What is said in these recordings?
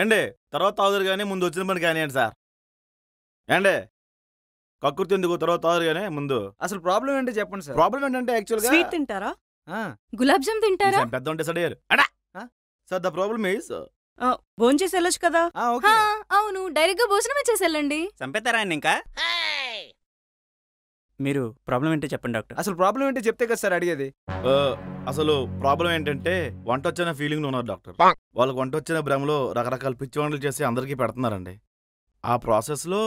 ఏండి తర్వాత తాగుదురు కానీ ముందు వచ్చిన పని కానివ్వండి సార్ ఏండి కక్కుర్తి ఎందుకు తర్వాత తాగురు కానీ ముందు అసలు ప్రాబ్లం ఏంటి చెప్పండి సార్ ప్రాబ్లం ఏంటంటే యాక్చువల్గా స్వీట్ తింటారా గులాబ్ జామ్ తింటారా పెద్ద ఉంటే సార్ అడా సార్ ద ప్రాబ్లం ఈస్ చేసి వెళ్ళొచ్చు కదా అవును డైరెక్ట్ గా భోజనం చేసి వెళ్ళండి చంపేతారా ఇంకా మీరు ప్రాబ్లం ఏంటో చెప్పండి డాక్టర్ అసలు ప్రాబ్లం ఏంటో చెప్తే కదా సార్ అడిగేది అసలు ప్రాబ్లం ఏంటంటే వంట వచ్చిన ఫీలింగ్ ఉన్నారు డాక్టర్ వాళ్ళకి వంట వచ్చిన భ్రమలో రకరకాల పిచ్చి వంటలు చేసి అందరికీ పెడుతున్నారండి ఆ ప్రాసెస్లో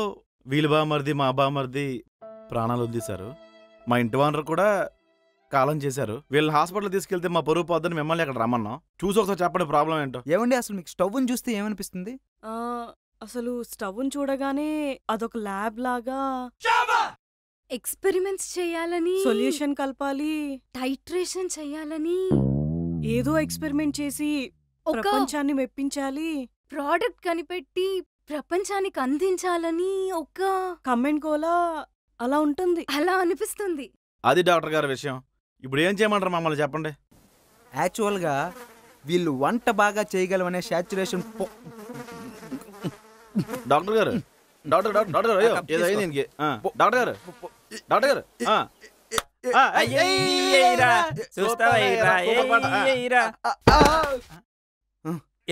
వీళ్ళు బామర్ది మా బామర్ది ప్రాణాలు వదిలేశారు మా ఇంటి వానరు కూడా కాలం చేశారు వీళ్ళని హాస్పిటల్ తీసుకెళ్తే మా పొరుగు పోద్దని మిమ్మల్ని అక్కడ రమ్మన్నాం చూసి ఒకసారి చెప్పండి ప్రాబ్లం ఏంటో ఏమండి అసలు మీకు స్టవ్ చూస్తే ఏమనిపిస్తుంది అసలు స్టవ్ చూడగానే అదొక ల్యాబ్ లాగా ఎక్స్పెరిమెంట్స్ చేయాలని సొల్యూషన్ కలపాలి టైట్రేషన్ చేయాలని ఏదో ఎక్స్పెరిమెంట్ చేసి ప్రపంచాన్ని మెప్పించాలి ప్రోడక్ట్ కనిపెట్టి ప్రపంచానికి అందించాలని ఒక కమెంట్ కోలా అలా ఉంటుంది అలా అనిపిస్తుంది అది డాక్టర్ గారి విషయం ఇప్పుడు ఏం చేయమంటారు మమ్మల్ని చెప్పండి యాక్చువల్గా వీళ్ళు వంట బాగా చేయగలమనే సాచురేషన్ డాక్టర్ గారు డాక్టర్ డాక్టర్ గారు డాక్టర్ గారు డాక్టర్ గారు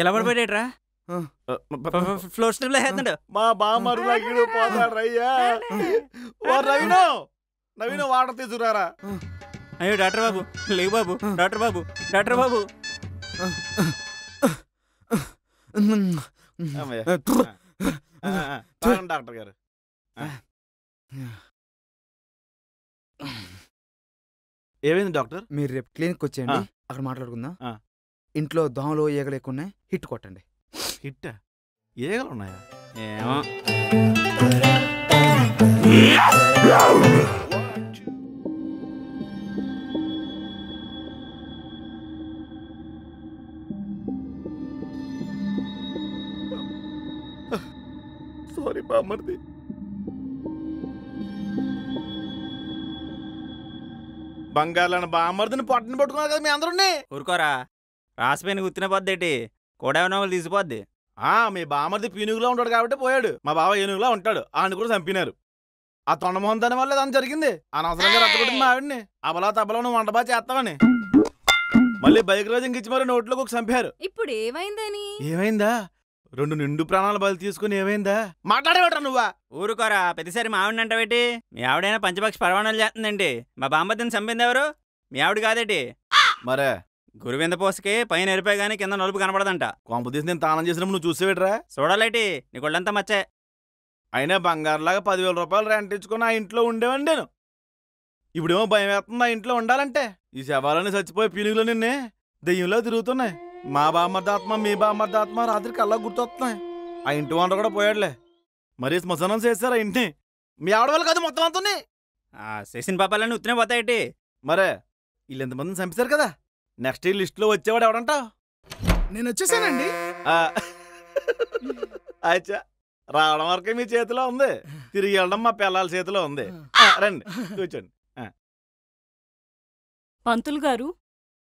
ఎలా పడిపోయాడ్రా ఫ్లోర్ స్టెప్ లో హేతండు మా బామ్మరులాగిడు పోతాడు రయ్యా ఓ రవినో నవీను వాటర్ తీసుకురారా అయ్యో డాక్టర్ బాబు లేవు బాబు డాక్టర్ బాబు డాక్టర్ బాబు డాక్టర్ గారు ఏమైంది డాక్టర్ మీరు రేపు క్లినిక్ వచ్చేయండి అక్కడ మాట్లాడుకుందా ఇంట్లో దోమలు ఈగలు ఎక్కువ హిట్ కొట్టండి హిట్ ఈగలు ఉన్నాయా ఏమో బంగారులను బామర్దిని పొట్టని పట్టుకున్నారు కదా మీ అందరూనే ఊరుకోరా రాసిపోయిన గుర్తిన పొద్దేటి కోడేవనోలు తీసిపోద్ది ఆ మీ బామర్ది పీనుగులో ఉంటాడు కాబట్టి పోయాడు మా బావ ఏనుగులో ఉంటాడు ఆయన కూడా చంపినారు ఆ తొండమోహన్ దాని వల్ల దాని జరిగింది అనవసరంగా రచ్చగొట్టింది మా ఆవిడని అబలా తబలా నువ్వు వంట బాగా చేస్తావని మళ్ళీ బైక్ రోజు ఇంకిచ్చి మరి నోట్లోకి ఒక చంపారు ఇప్పుడు ఏమైందని ఏమైందా రెండు నిండు ప్రాణాల బదులు తీసుకుని ఏమైందా మాట్లాడేవాడు నువ్వా ఊరుకోరా ప్రతిసారి మా ఆవిడ అంటావేటి మీ ఆవిడైనా పంచపక్ష పరవాణాలు చేస్తుందండి మా బాంబద్దని చంపింది ఎవరు మీ ఆవిడ కాదేటి మరే గురువింద పోసకి పైన ఎరిపే గానీ కింద నలుపు కనపడదంట కొంపు తీసి నేను తానం చేసినప్పుడు నువ్వు చూసేవేట్రా చూడాలేటి నీ కొళ్ళంతా మచ్చే అయినా బంగారులాగా పదివేల రూపాయలు రెంట్ ఇచ్చుకుని ఆ ఇంట్లో ఉండేవాడి నేను ఇప్పుడేమో భయం వేస్తుంది ఆ ఇంట్లో ఉండాలంటే ఈ శవాలని చచ్చిపోయే పీనుగులు నిన్నే దెయ్యంలో తిరుగుతున్నాయి మా బామ్మర్దాత్మ మీ బామ్మర్దాత్మ రాత్రికి అలా గుర్తొస్తున్నాయి ఆ ఇంటి వంట కూడా పోయాడులే మరీ శ్మశానం చేశారు ఆ ఇంటిని మీ ఆడవాళ్ళు కాదు మొత్తం ఆ చేసిన పాపాలన్నీ ఉత్తనే పోతాయటి మరే వీళ్ళు ఎంతమందిని చంపేశారు కదా నెక్స్ట్ ఈ లిస్ట్లో వచ్చేవాడు ఎవడంటా నేను వచ్చేసానండి అచ్చా రావడం వరకే మీ చేతిలో ఉంది తిరిగి వెళ్ళడం మా పిల్లల చేతిలో ఉంది రండి కూర్చోండి పంతులు గారు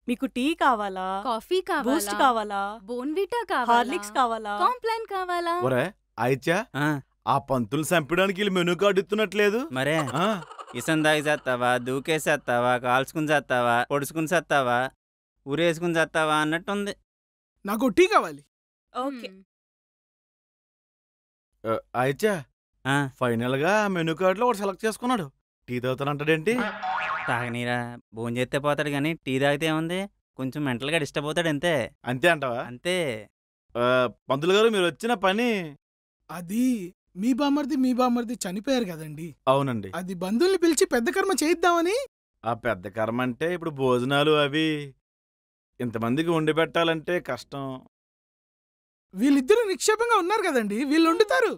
మీకు టీ కావాలా కాఫీ బూస్ట్ కావాలా బోన్విటా కావాలా హార్లిక్స్ కావాలా కాంప్లాన్ కావాలా ఒరే ఆ పంతులు చంపడానికి మెను మెనూ కార్డు ఇస్తున్నట్లేదు మరే ఇసందాగి చేస్తావా దూకేసేస్తావా కాల్చుకుని చేస్తావా పొడుచుకుని చేస్తావా ఊరేసుకుని చేస్తావా అన్నట్టుంది నాకు టీ కావాలి ఓకే అయిచా ఫైనల్ గా మెనూ కార్డులో ఒకటి సెలెక్ట్ చేసుకున్నాడు టీ తాగుతానంటాడేంటి తాగనీరా చేస్తే పోతాడు కానీ టీ తాగితే ఏముంది కొంచెం మెంటల్గా డిస్టర్బ్ అవుతాడు అంతే అంతే అంటావా అంతే పంతులు గారు మీరు వచ్చిన పని అది మీ బామర్ది మీ బామర్ది చనిపోయారు కదండి అవునండి అది బంధువుల్ని పిలిచి పెద్ద కర్మ చేయిద్దామని ఆ పెద్ద కర్మ అంటే ఇప్పుడు భోజనాలు అవి ఇంతమందికి వండి పెట్టాలంటే కష్టం వీళ్ళిద్దరూ నిక్షేపంగా ఉన్నారు కదండి వీళ్ళు వండుతారు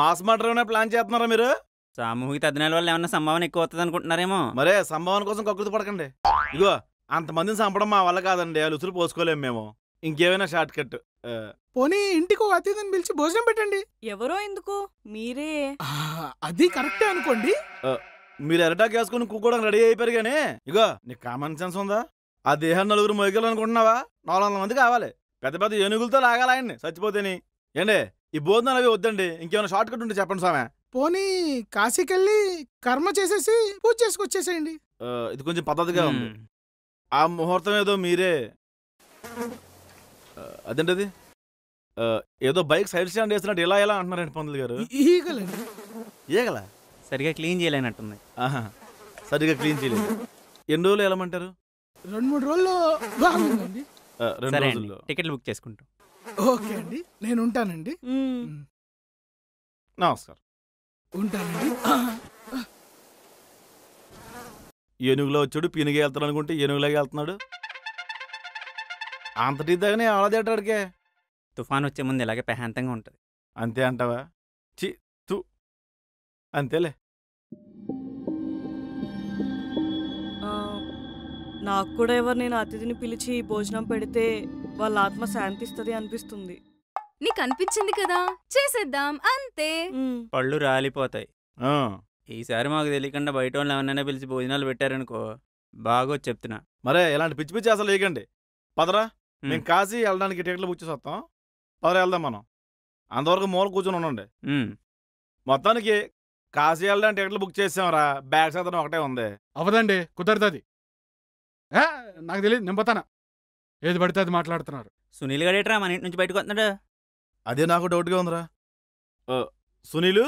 మాస్ మర్డర్ ప్లాన్ చేస్తున్నారా మీరు సామూహిక అధినాల వల్ల ఏమన్నా సంభావన ఎక్కువ అవుతుంది అనుకుంటున్నారేమో మరే సంభావన కోసం కక్కుర్తి పడకండి అంత అంతమందిని చంపడం మా వల్ల కాదండి ఆ లుసులు పోసుకోలేము మేము ఇంకేమైనా షార్ట్ కట్ పోనీ ఇంటికి అతిథిని పిలిచి భోజనం పెట్టండి ఎవరో ఎందుకు మీరే అది కరెక్టే అనుకోండి మీరు ఎరటాక్ వేసుకుని కూకోవడం రెడీ అయిపోయారు కానీ ఇగో నీకు కామన్ సెన్స్ ఉందా ఆ దేహం నలుగురు మొయ్యలు అనుకుంటున్నావా నాలుగు వందల మంది కావాలి పెద్ద పెద్ద ఏనుగులతో లాగాలి ఆయన్ని చచ్చిపోతేని ఏండి ఈ భోజనాలు అవి వద్దండి ఇంకేమైనా షార్ట్ కట్ ఉంటే చెప్పండి సామే పోనీ కాశీకెళ్ళి కర్మ చేసేసి పూజ చేసుకొచ్చేసేయండి ఇది కొంచెం పద్ధతిగా ఉంది ఆ ముహూర్తం ఏదో మీరే అదేంటది ఏదో బైక్ సైడ్ స్టాండ్ వేస్తున్నట్టు ఎలా ఎలా అంటున్నారండి పందులు గారు ఈగలండి ఈగల సరిగా క్లీన్ చేయలేనట్టుంది సరిగా క్లీన్ చేయలేదు ఎన్ని రోజులు వెళ్ళమంటారు రెండు మూడు రోజులు బాగుందండి రెండు రోజుల్లో టికెట్లు బుక్ చేసుకుంటాం ఓకే అండి నేను ఉంటానండి నమస్కారం ఏనుగులో వచ్చాడు పీనుగా వెళ్తాడు అనుకుంటే ఏనుగులాగా వెళ్తున్నాడు అంతటి దగ్గర ఆడదేటాడికే తుఫాన్ వచ్చే ముందు ఇలాగే ప్రశాంతంగా ఉంటుంది అంతే అంటావా చి తు అంతేలే నాకు కూడా ఎవరు నేను అతిథిని పిలిచి భోజనం పెడితే వాళ్ళ ఆత్మ శాంతిస్తుంది అనిపిస్తుంది నీకు అనిపించింది కదా చేసేద్దాం అంతే పళ్ళు రాలిపోతాయి ఈసారి మాకు తెలియకుండా బయట వాళ్ళు ఎవరైనా పిలిచి భోజనాలు పెట్టారనుకో బాగో చెప్తున్నా మరే ఇలాంటి పిచ్చి పిచ్చి అసలు వేయకండి పదరా మేము కాశీ వెళ్ళడానికి టికెట్లు బుక్ వస్తాం పదరా వెళ్దాం మనం అంతవరకు మూల కూర్చొని ఉండండి మొత్తానికి కాశీ వెళ్ళడానికి టికెట్లు బుక్ చేసాంరా బ్యాగ్ శాతం ఒకటే ఉంది అవదండి కుదరుతుంది నాకు తెలియదు నింపతానా ఏది పడితే అది మాట్లాడుతున్నారు సునీల్ గడేట్రా మన ఇంటి నుంచి బయటకు వస్తున్నాడు అదే నాకు డౌట్గా ఉందిరా సునీలు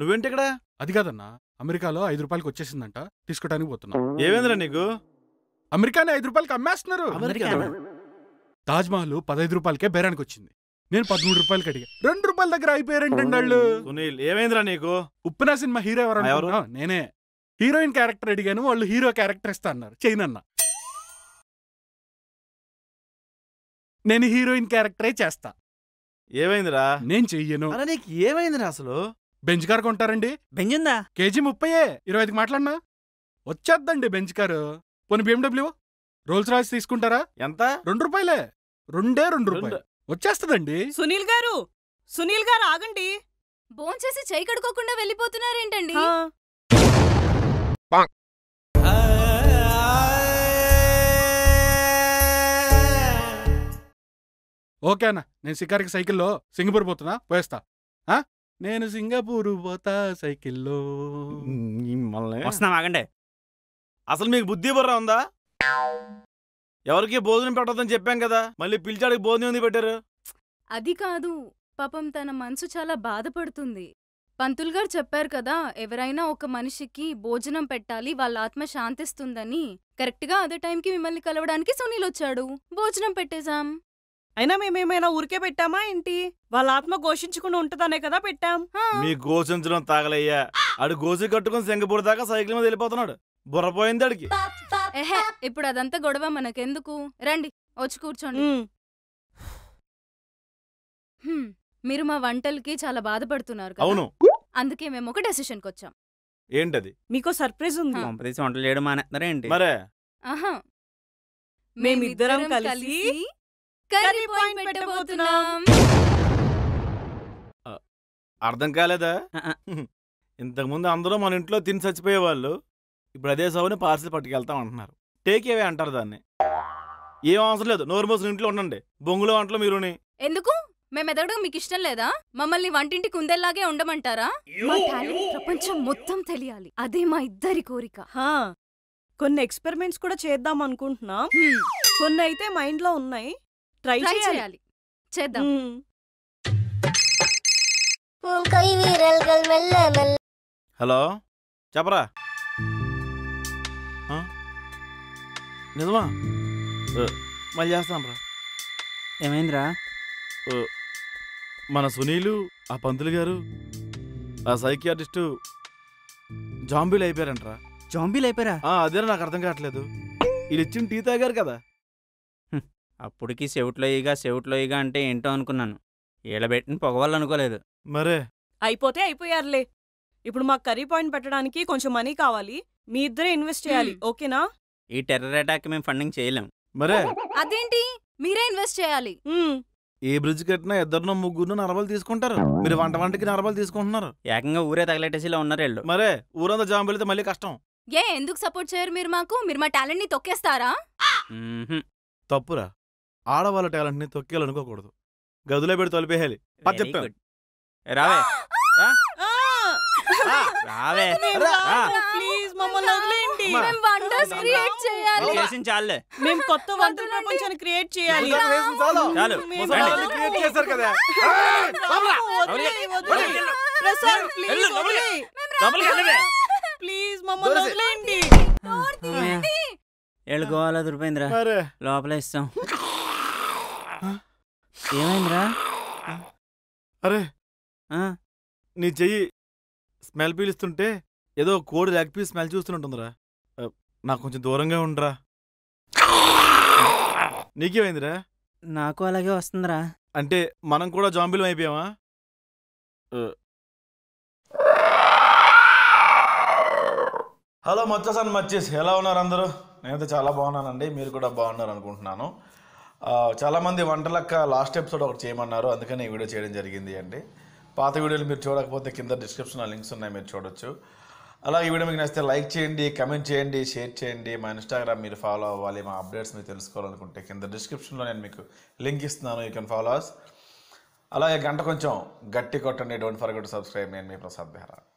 నువ్వేంటి ఇక్కడ అది కాదన్నా అమెరికాలో ఐదు రూపాయలకి వచ్చేసిందంట తీసుకోవడానికి పోతున్నా ఏమైందిరా నీకు అమెరికాని ఐదు రూపాయలకి అమ్మేస్తున్నారు తాజ్ మహల్ పదహైదు రూపాయలకే బేరానికి వచ్చింది నేను పదమూడు రూపాయలకి అడిగా రెండు రూపాయల దగ్గర అయిపోయారంటండి వాళ్ళు సునీల్ ఏమైందిరా నీకు ఉప్పిన సినిమా హీరో ఎవరు నేనే హీరోయిన్ క్యారెక్టర్ అడిగాను వాళ్ళు హీరో క్యారెక్టర్ ఇస్తా అన్నారు చేయనన్న నేను హీరోయిన్ క్యారెక్టరే చేస్తా ఏమైందిరా నేను చెయ్యను నీకు ఏమైందిరా అసలు బెంచ్ కార్ కొంటారండి బెంజిందా కేజీ ముప్పయే ఇరవై ఐదుకి మాట్లాడినా వచ్చేద్దండి బెంచ్ కారు పోనీ బిఎండబ్ల్యూ రోల్స్ రాయిస్ తీసుకుంటారా ఎంత రెండు రూపాయలే రెండే రెండు రూపాయలు వచ్చేస్తుందండి సునీల్ గారు సునీల్ గారు ఆగండి భోంచేసి చేయి కడుకోకుండా వెళ్ళిపోతున్నారేంటండి ఓకే అన్న నేను సికారికి సైకిల్లో సింగపూర్ పోతున్నా పోయేస్తా నేను సింగపూర్ పోతా సైకిల్లో వస్తున్నాం ఆగండి అసలు మీకు బుద్ధి బుర్ర ఉందా ఎవరికి భోజనం పెట్టొద్దని చెప్పాం కదా మళ్ళీ పిలిచాడికి భోజనం ఉంది పెట్టారు అది కాదు పాపం తన మనసు చాలా బాధపడుతుంది పంతులు గారు చెప్పారు కదా ఎవరైనా ఒక మనిషికి భోజనం పెట్టాలి వాళ్ళ ఆత్మ శాంతిస్తుందని కరెక్ట్గా అదే టైంకి మిమ్మల్ని కలవడానికి సునీల్ వచ్చాడు భోజనం పెట్టేశాం అయినా మేమేమైనా ఊరికే పెట్టామా ఏంటి వాళ్ళ ఆత్మ ఘోషించకుండా ఉంటదనే కదా పెట్టాం మీ ఘోషించడం తాగలయ్యా అడు గోజు కట్టుకుని సింగపూర్ దాకా సైకిల్ మీద వెళ్ళిపోతున్నాడు బుర్రపోయింది అడిగి ఇప్పుడు అదంతా గొడవ మనకెందుకు రండి వచ్చి కూర్చోండి మీరు మా వంటలకి చాలా బాధపడుతున్నారు అవును అందుకే మేము ఒక డెసిషన్ వచ్చాం ఏంటది మీకో సర్ప్రైజ్ ఉంది వంటలు చేయడం మానేస్తారా ఏంటి మరే ఆహా మేమిద్దరం కలిసి కర్రీ పాయింట్ పెట్టబోతున్నాం అర్థం కాలేదా ఇంతకుముందు అందరూ మన ఇంట్లో తిని చచ్చిపోయేవాళ్ళు ఇప్పుడు అదే సౌని పార్సిల్ పట్టుకెళ్తాం అంటున్నారు టేక్ అవే అంటారు దాన్ని ఏం అవసరం లేదు నోరు మోసం ఇంట్లో ఉండండి బొంగులో వంటలు మీరు ఎందుకు మేము ఎదగడం మీకు ఇష్టం లేదా మమ్మల్ని వంటింటి కుందేలాగే ఉండమంటారా మా ప్రపంచం మొత్తం తెలియాలి అదే మా ఇద్దరి కోరిక కొన్ని ఎక్స్పెరిమెంట్స్ కూడా చేద్దాం అనుకుంటున్నాం కొన్ని అయితే లో ఉన్నాయి ట్రై చేయాలి చేద్దాం హలో చెప్పరా నిజమా మళ్ళీ చేస్తాం రా ఏమైందిరా మన సునీలు ఆ పంతులు గారు ఆ సైకియాటిస్టు జాంబీలు అయిపోయారంటరా జాంబీలు అయిపోయారా అదేరా నాకు అర్థం కావట్లేదు ఇది ఇచ్చిన టీ తాగారు కదా అప్పుడికి సెవుట్లోయిగా సెవుట్లోయిగా అంటే ఏంటో అనుకున్నాను ఈడబెట్టిన పొగవాలనుకోలేదు మరే అయిపోతే అయిపోయారులే ఇప్పుడు మాకు కర్రీ పాయింట్ పెట్టడానికి కొంచెం మనీ కావాలి మీ ఇద్దరే ఇన్వెస్ట్ చేయాలి ఓకేనా ఈ టెర్రర్ అటాక్ మేము ఫండింగ్ చేయలేం మరే అదేంటి మీరే ఇన్వెస్ట్ చేయాలి ఏ బ్రిడ్జ్ కట్టినా ఇద్దరునో ముగ్గురు నరబలు తీసుకుంటారు మీరు వంట వంటకి నరబలు తీసుకుంటున్నారు ఏకంగా ఊరే తగలెట్టేసిలా ఉన్నారు వెళ్ళు మరే ఊరంతా జామ్ పెళ్తే మళ్ళీ కష్టం ఏ ఎందుకు సపోర్ట్ చేయరు మీరు మాకు మీరు మా టాలెంట్ ని తొక్కేస్తారా తప్పురా ఆడవాళ్ళ టాలెంట్ని తొక్కేయాలనుకోకూడదు గదిలో పెడి తొలిపేయాలి అది చెప్తాను రావే రా. రా, రావే ప్లీజ్ కొత్త క్రియేట్ చేయాలి లోపల ఇస్తాం ఏమైందిరా అరే నీ చెయ్యి స్మెల్ పీలుస్తుంటే ఏదో కోడి లెగ్ పీస్ స్మెల్ చూస్తుంటుందిరా నాకు కొంచెం దూరంగా ఉండరా నీకేమైందిరా నాకు అలాగే వస్తుందిరా అంటే మనం కూడా జాంబీలం అయిపోయామా హలో మచ్చేసాను మచ్చేసి ఎలా ఉన్నారు అందరూ నేనైతే చాలా బాగున్నానండి మీరు కూడా బాగున్నారు అనుకుంటున్నాను చాలామంది వంటలక్క లాస్ట్ ఎపిసోడ్ ఒకటి చేయమన్నారు అందుకని ఈ వీడియో చేయడం జరిగింది అండి పాత వీడియోలు మీరు చూడకపోతే కింద డిస్క్రిప్షన్లో లింక్స్ ఉన్నాయి మీరు చూడొచ్చు అలాగే ఈ వీడియో మీకు నచ్చితే లైక్ చేయండి కమెంట్ చేయండి షేర్ చేయండి మా ఇన్స్టాగ్రామ్ మీరు ఫాలో అవ్వాలి మా అప్డేట్స్ మీరు తెలుసుకోవాలనుకుంటే కింద డిస్క్రిప్షన్లో నేను మీకు లింక్ ఇస్తున్నాను యూ కెన్ ఫాలో అలాగే గంట కొంచెం గట్టి కొట్టండి డోంట్ ఫర్గెట్ సబ్స్క్రైబ్ నేను మీ ప్రసాద్ బెహరా